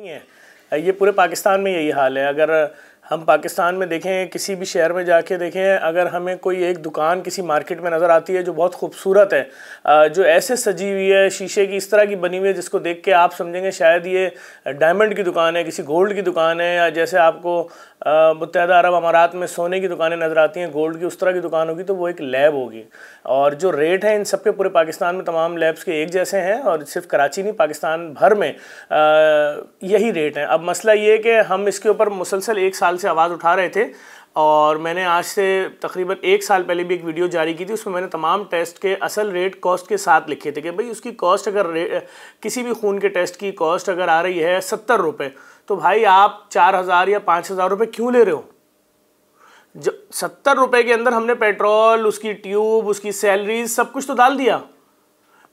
नहीं है ये पूरे पाकिस्तान में यही हाल है अगर हम पाकिस्तान में देखें किसी भी शहर में जाके देखें अगर हमें कोई एक दुकान किसी मार्केट में नज़र आती है जो बहुत खूबसूरत है जो ऐसे सजी हुई है शीशे की इस तरह की बनी हुई है जिसको देख के आप समझेंगे शायद ये डायमंड की दुकान है किसी गोल्ड की दुकान है या जैसे आपको मुतहदा अरब अमारात में सोने की दुकानें नज़र आती हैं गोल्ड की उस तरह की दुकान होगी तो वो एक लैब होगी और जो रेट है इन सब के पूरे पाकिस्तान में तमाम लैब्स के एक जैसे हैं और सिर्फ कराची नहीं पाकिस्तान भर में यही रेट हैं अब मसला ये कि हम इसके ऊपर मुसलसल एक साल से आवाज़ उठा रहे थे और मैंने आज से तकरीबन एक साल पहले भी एक वीडियो जारी की थी उसमें मैंने तमाम टेस्ट के असल रेट कॉस्ट के साथ लिखे थे कि भाई उसकी कॉस्ट अगर किसी भी खून के टेस्ट की कॉस्ट अगर आ रही है सत्तर रुपये तो भाई आप चार हज़ार या पाँच हज़ार रुपये क्यों ले रहे हो जब सत्तर रुपये के अंदर हमने पेट्रोल उसकी ट्यूब उसकी सैलरीज सब कुछ तो डाल दिया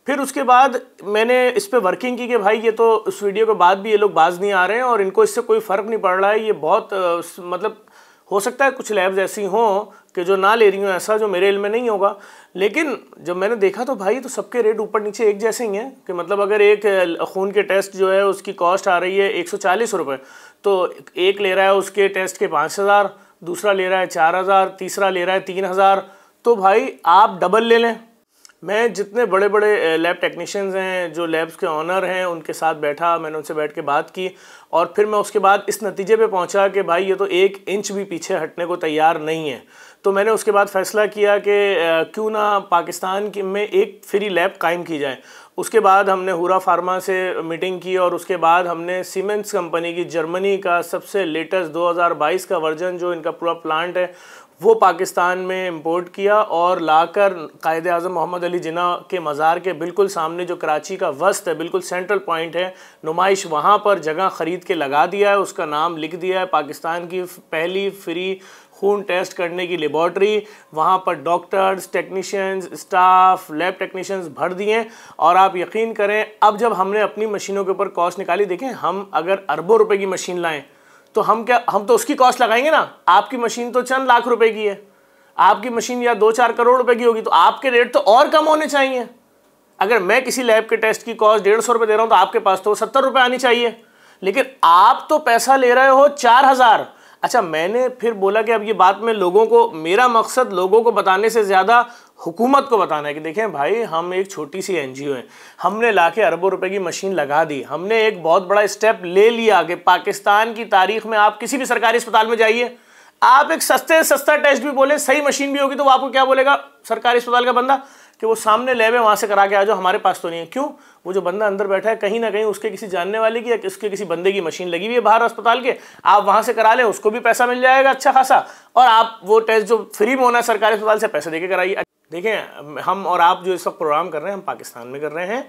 फिर उसके बाद मैंने इस पर वर्किंग की कि भाई ये तो उस वीडियो के बाद भी ये लोग बाज नहीं आ रहे हैं और इनको इससे कोई फ़र्क नहीं पड़ रहा है ये बहुत मतलब हो सकता है कुछ लैब्स ऐसी हों कि जो ना ले रही हूँ ऐसा जो मेरे इल में नहीं होगा लेकिन जब मैंने देखा तो भाई तो सबके रेट ऊपर नीचे एक जैसे ही हैं कि मतलब अगर एक खून के टेस्ट जो है उसकी कॉस्ट आ रही है एक सौ चालीस रुपये तो एक ले रहा है उसके टेस्ट के पाँच हज़ार दूसरा ले रहा है चार हज़ार तीसरा ले रहा है तीन हज़ार तो भाई आप डबल ले लें मैं जितने बड़े बड़े लैब टेक्नीशियंस हैं जो लैब्स के ऑनर हैं उनके साथ बैठा मैंने उनसे बैठ के बात की और फिर मैं उसके बाद इस नतीजे पे पहुंचा कि भाई ये तो एक इंच भी पीछे हटने को तैयार नहीं है तो मैंने उसके बाद फ़ैसला किया कि क्यों ना पाकिस्तान की में एक फ्री लैब कायम की जाए उसके बाद हमने हुरा फार्मा से मीटिंग की और उसके बाद हमने सीमेंट्स कंपनी की जर्मनी का सबसे लेटेस्ट 2022 का वर्जन जो इनका पूरा प्लांट है वो पाकिस्तान में इम्पोर्ट किया और लाकर कायद अजम मोहम्मद अली जिना के मज़ार के बिल्कुल सामने जो कराची का वस्त है बिल्कुल सेंट्रल पॉइंट है नुमाइश वहाँ पर जगह ख़रीद के लगा दिया है उसका नाम लिख दिया है पाकिस्तान की पहली फ्री खून टेस्ट करने की लेबॉर्ट्री वहाँ पर doctors technicians staff lab technicians भर दिए और आप यकीन करें अब जब हमने अपनी मशीनों के ऊपर कॉस्ट निकाली देखें हम अगर अरबों रुपए की मशीन लाएँ तो हम क्या हम तो उसकी कॉस्ट लगाएंगे ना आपकी मशीन तो चंद लाख रुपए की है आपकी मशीन या दो चार करोड़ रुपए की होगी तो आपके रेट तो और कम होने चाहिए अगर मैं किसी लैब के टेस्ट की कॉस्ट डेढ़ सौ रुपये दे रहा हूँ तो आपके पास तो सत्तर रुपये आनी चाहिए लेकिन आप तो पैसा ले रहे हो चार हज़ार अच्छा मैंने फिर बोला कि अब ये बात में लोगों को मेरा मकसद लोगों को बताने से ज़्यादा हुकूमत को बताना है कि देखें भाई हम एक छोटी सी एनजीओ हैं हमने ला अरबों रुपए की मशीन लगा दी हमने एक बहुत बड़ा स्टेप ले लिया कि पाकिस्तान की तारीख में आप किसी भी सरकारी अस्पताल में जाइए आप एक सस्ते सस्ता टेस्ट भी बोले सही मशीन भी होगी तो वो आपको क्या बोलेगा सरकारी अस्पताल का बंदा कि वो सामने ले है वहाँ से करा के आ जाओ हमारे पास तो नहीं है क्यों वो जो बंदा अंदर बैठा है कहीं ना कहीं उसके किसी जानने वाले की या उसके किसी बंदे की मशीन लगी हुई है बाहर अस्पताल के आप वहाँ से करा लें उसको भी पैसा मिल जाएगा अच्छा खासा और आप वो टेस्ट जो फ्री में होना है सरकारी अस्पताल से पैसे दे कराइए देखें हम और आप जो इस वक्त प्रोग्राम कर रहे हैं हम पाकिस्तान में कर रहे हैं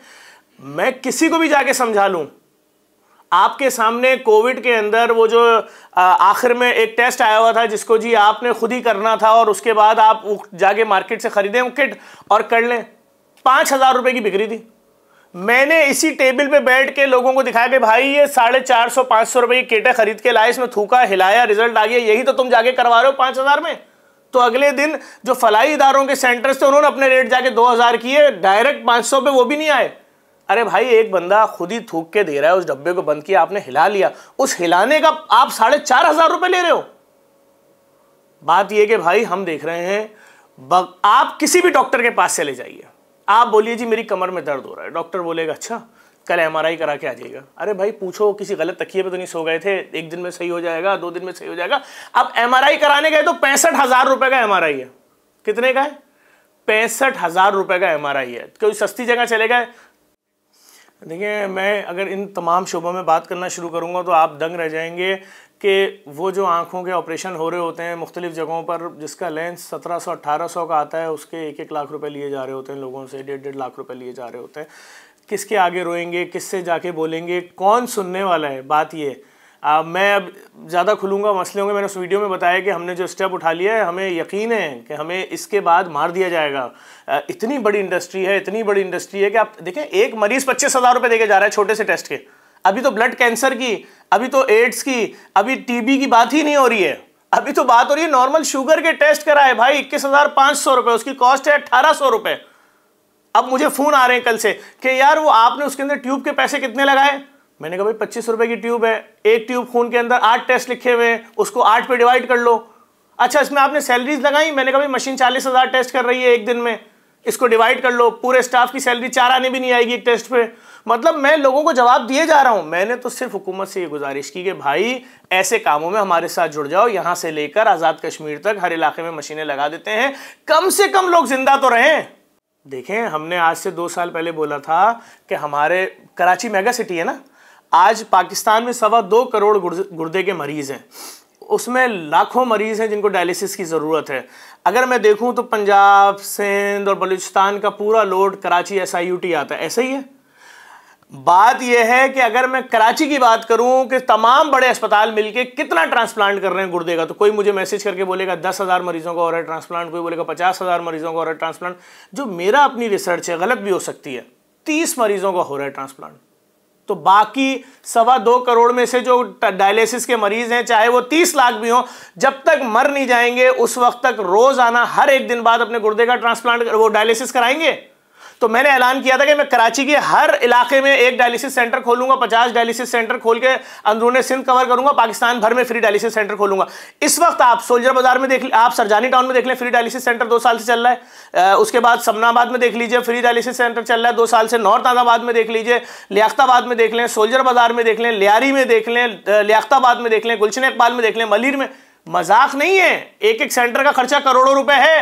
मैं किसी को भी जाके समझा लूँ आपके सामने कोविड के अंदर वो जो आखिर में एक टेस्ट आया हुआ था जिसको जी आपने खुद ही करना था और उसके बाद आप जाके मार्केट से खरीदें वो किट और कर लें पाँच हज़ार रुपये की बिक्री थी मैंने इसी टेबल पे बैठ के लोगों को दिखाया कि भाई ये साढ़े चार सौ पाँच सौ रुपये की किटें खरीद के लाए इसमें थूका हिलाया रिजल्ट आ गया यही तो तुम जाके करवा रहे हो पाँच हज़ार में तो अगले दिन जो फलाई इदारों के सेंटर्स थे उन्होंने अपने रेट जाके दो हज़ार किए डायरेक्ट पाँच सौ पे वो भी नहीं आए अरे भाई एक बंदा खुद ही थूक के दे रहा है उस डब्बे को बंद किया आपने हिला लिया उस हिलाने का आप साढ़े चार हजार रुपए ले रहे हो बात यह कि भाई हम देख रहे हैं आप किसी भी डॉक्टर के पास चले जाइए आप बोलिए जी मेरी कमर में दर्द हो रहा है डॉक्टर बोलेगा अच्छा कल एम करा के आ जाइएगा अरे भाई पूछो किसी गलत तकिए पे तो नहीं सो गए थे एक दिन में सही हो जाएगा दो दिन में सही हो जाएगा अब एम कराने गए तो पैंसठ हजार रुपये का एम है कितने का है पैंसठ हजार रुपये का एम है कोई सस्ती जगह चले गए देखिए मैं अगर इन तमाम शोबों में बात करना शुरू करूँगा तो आप दंग रह जाएंगे कि वो जो आँखों के ऑपरेशन हो रहे होते हैं मुख्तलिफ़ जगहों पर जिसका लेंस सत्रह सौ अट्ठारह सौ का आता है उसके एक एक लाख रुपए लिए जा रहे होते हैं लोगों से डेढ़ डेढ़ लाख रुपए लिए जा रहे होते हैं किसके आगे रोएंगे किससे जाके बोलेंगे कौन सुनने वाला है बात ये आ, मैं अब ज़्यादा खुलूँगा मसले होंगे मैंने उस वीडियो में बताया कि हमने जो स्टेप उठा लिया है हमें यकीन है कि हमें इसके बाद मार दिया जाएगा आ, इतनी बड़ी इंडस्ट्री है इतनी बड़ी इंडस्ट्री है कि आप देखें एक मरीज़ पच्चीस हज़ार रुपये देके जा रहा है छोटे से टेस्ट के अभी तो ब्लड कैंसर की अभी तो एड्स की अभी टी की बात ही नहीं हो रही है अभी तो बात हो रही है नॉर्मल शुगर के टेस्ट कराए भाई इक्कीस हज़ार सौ उसकी कॉस्ट है अट्ठारह सौ रुपये अब मुझे फ़ोन आ रहे हैं कल से कि यार वो आपने उसके अंदर ट्यूब के पैसे कितने लगाए मैंने कहा भाई पच्चीस रुपए की ट्यूब है एक ट्यूब खून के अंदर आठ टेस्ट लिखे हुए हैं उसको आठ पे डिवाइड कर लो अच्छा इसमें आपने सैलरीज लगाई मैंने कहा भाई मशीन चालीस हज़ार टेस्ट कर रही है एक दिन में इसको डिवाइड कर लो पूरे स्टाफ की सैलरी चार आने भी नहीं आएगी एक टेस्ट पे मतलब मैं लोगों को जवाब दिए जा रहा हूँ मैंने तो सिर्फ हुकूमत से ये गुजारिश की कि भाई ऐसे कामों में हमारे साथ जुड़ जाओ यहाँ से लेकर आज़ाद कश्मीर तक हर इलाके में मशीनें लगा देते हैं कम से कम लोग जिंदा तो रहें देखें हमने आज से दो साल पहले बोला था कि हमारे कराची मेगा सिटी है ना आज पाकिस्तान में सवा दो करोड़ गुर्दे के मरीज़ हैं उसमें लाखों मरीज़ हैं जिनको डायलिसिस की ज़रूरत है अगर मैं देखूं तो पंजाब सिंध और बलूचिस्तान का पूरा लोड कराची एस आता है ऐसा ही है बात यह है कि अगर मैं कराची की बात करूं कि तमाम बड़े अस्पताल मिलके कितना ट्रांसप्लांट कर रहे हैं गुर्दे का तो कोई मुझे मैसेज करके बोलेगा दस हज़ार मरीजों का हो रहा है ट्रांसप्लांट कोई बोलेगा पचास हज़ार मरीजों का और है ट्रांसप्लांट जो मेरा अपनी रिसर्च है गलत भी हो सकती है तीस मरीजों का हो रहा है ट्रांसप्लांट तो बाकी सवा दो करोड़ में से जो डायलिसिस के मरीज हैं चाहे वो तीस लाख भी हो जब तक मर नहीं जाएंगे उस वक्त तक रोज आना हर एक दिन बाद अपने गुर्दे का ट्रांसप्लांट वो डायलिसिस कराएंगे तो मैंने ऐलान किया था कि मैं कराची के हर इलाके में एक डायलिसिस सेंटर खोलूंगा पचास डायलिसिस सेंटर खोल के अंदरूनी सिंध कवर करूंगा पाकिस्तान भर में फ्री डायलिसिस सेंटर खोलूंगा इस वक्त आप सोल्जर बाजार में देख आप सरजानी टाउन में देख लें फ्री डायलिसिस सेंटर दो साल से चल रहा है उसके बाद समनाबाद में देख लीजिए फ्री डायलिसिस सेंटर चल रहा है दो साल से नॉर्थ आदाबाद में देख लीजिए लियाताबाद में देख लें सोल्जर बाजार में देख लें लियारी में देख लें लियाताबाद में देख लें गुलशन इकबाल में देख लें मलिर में मजाक नहीं है एक एक सेंटर का खर्चा करोड़ों रुपए है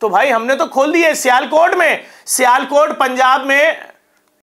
तो भाई हमने तो खोल दिए सियालकोट में सियालकोट पंजाब में